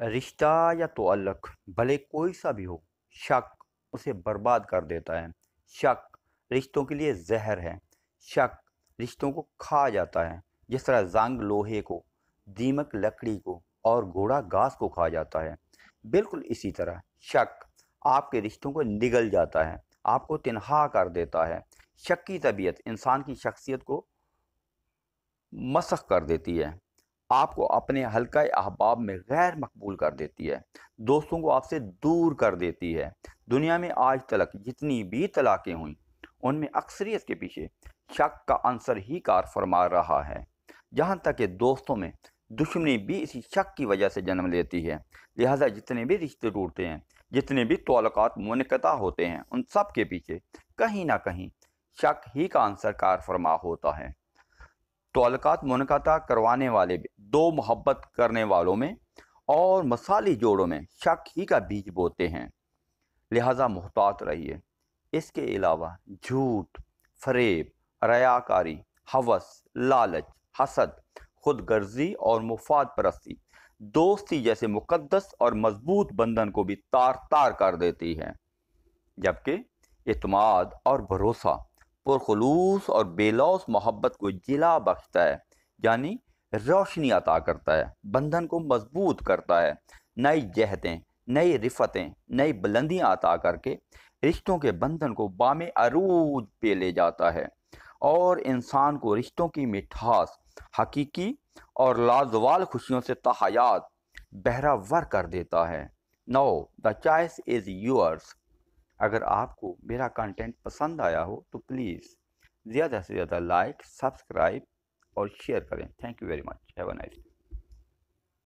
रिश्ता या तो अलग भले कोई सा भी हो शक उसे बर्बाद कर देता है शक रिश्तों के लिए जहर है शक रिश्तों को खा जाता है जिस तरह जंग लोहे को दीमक लकड़ी को और घोड़ा घास को खा जाता है बिल्कुल इसी तरह शक आपके रिश्तों को निगल जाता है आपको तनहा कर देता है शक की तबीयत इंसान की शख्सियत को मसख कर देती है आपको अपने हल्का अहबाब में गैर मकबूल कर देती है दोस्तों को आपसे दूर कर देती है दुनिया में आज तलक जितनी भी तलाक़ें हुई उनमें अक्सरियत के पीछे शक का आंसर ही कार फरमा रहा है जहाँ तक कि दोस्तों में दुश्मनी भी इसी शक की वजह से जन्म लेती है लिहाजा जितने भी रिश्ते टूटते हैं जितने भी तोलक़ात मनकता होते हैं उन सब के पीछे कहीं ना कहीं शक ही का आंसर कार फरमा होता है तोलक़ात मनकता करवाने वाले दो मोहब्बत करने वालों में और मसाली जोड़ों में शक ही का बीज बोते हैं लिहाजा मोहतात रहिए इसके अलावा झूठ फरेब रयाकारी हवस लालच हसद खुद गर्जी और मुफाद परस्ती दोस्ती जैसे मुकद्दस और मजबूत बंधन को भी तार तार कर देती है जबकि इतमाद और भरोसा पुरखलूस और बेलौस मोहब्बत को जिला बख्शता है यानी रोशनी अता करता है बंधन को मजबूत करता है नई जहतें नई रिफतें नई बुलंदियाँ अता करके रिश्तों के बंधन को बाम अरूज पे ले जाता है और इंसान को रिश्तों की मिठास हकीकी और लाजवाल खुशियों से तहायात बहरावर कर देता है no the choice is yours अगर आपको मेरा कंटेंट पसंद आया हो तो प्लीज़ ज़्यादा से ज़्यादा like subscribe or share comment. Thank you very much. Have a nice day.